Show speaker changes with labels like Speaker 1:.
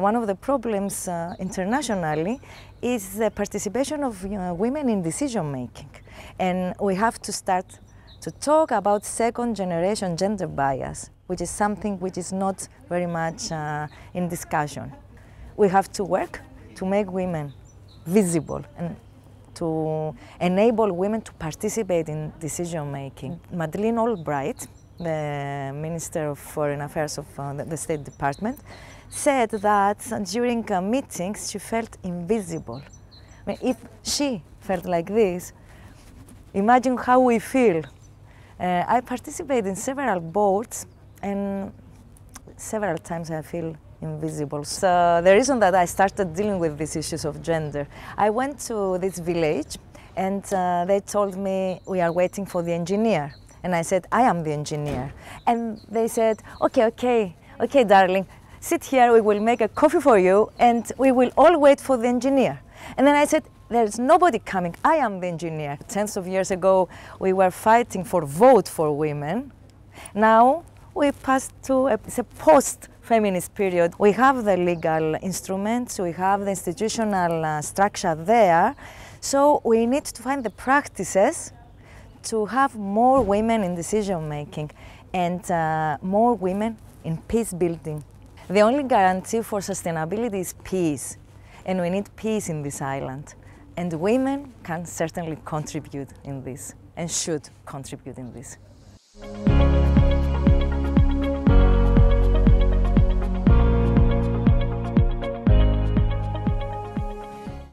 Speaker 1: One of the problems uh, internationally is the participation of you know, women in decision making. And we have to start to talk about second generation gender bias, which is something which is not very much uh, in discussion. We have to work to make women visible and to enable women to participate in decision making. Madeleine Albright, the Minister of Foreign Affairs of uh, the State Department, said that during meetings she felt invisible. I mean, if she felt like this, imagine how we feel. Uh, I participate in several boards and several times I feel invisible. So the reason that I started dealing with these issues of gender, I went to this village and uh, they told me we are waiting for the engineer. And I said, I am the engineer. And they said, okay, okay, okay, darling, sit here, we will make a coffee for you, and we will all wait for the engineer. And then I said, there's nobody coming. I am the engineer. Tens of years ago, we were fighting for vote for women. Now we passed to a, a post-feminist period. We have the legal instruments, we have the institutional uh, structure there. So we need to find the practices to have more women in decision making and uh, more women in peace building. The only guarantee for sustainability is peace, and we need peace in this island. And women can certainly contribute in this and should contribute in this.